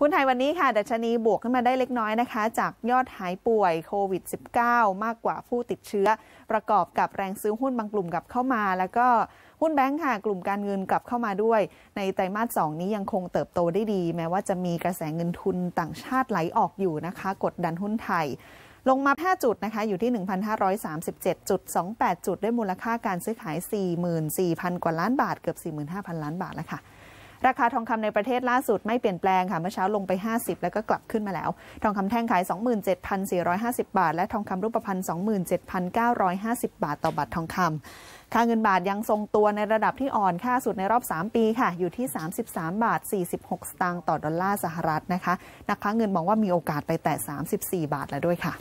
หุ้นไทยวันนี้ค่ะ ดัชนีบวกขึ้นมาได้เล็กน้อยนะคะจากยอดหายป่วยโควิด -19 มากกว่าผู้ติดเชื้อ ประกอบกับแรงซื้อหุ้นบางกลุ่มกลับเข้ามา แล้วก็หุ้นแบงค์ค่ะกลุ่มการเงินกลับเข้ามาด้วย ในไตรมาส2นี้ยังคงเติบโตได้ดี แม้ว่าจะมีกระแสเงินทุนต่างชาติไหลออกอยู่นะคะ กดดันหุ้นไทย ลงมา 5 จุดนะคะอยู่ที่ 1,537.28 จุดด้วยมูลค่าการซื้อขาย 44,000 กว่าล้านบาทเกือบ 45,000 ล้านบาทแล้วค่ะราคาทองคำในประเทศล่าสุดไม่เปลี่ยนแปลงค่ะเมื่อเช้าลงไป 50 แล้วก็กลับขึ้นมาแล้ว ทองคำแท่งขาย 27,450 บาท และทองคำรูปพรรณ27,950 บาทต่อบาททองคำ ค่าเงินบาทยังทรงตัวในระดับที่อ่อนค่าสุดในรอบ 3 ปีค่ะอยู่ที่ 33 บาท 46 สตางค์ต่อดอลลาร์สหรัฐนะคะนักค้าเงินมองว่ามีโอกาสไปแตะ34 บาทแล้วด้วยค่ะ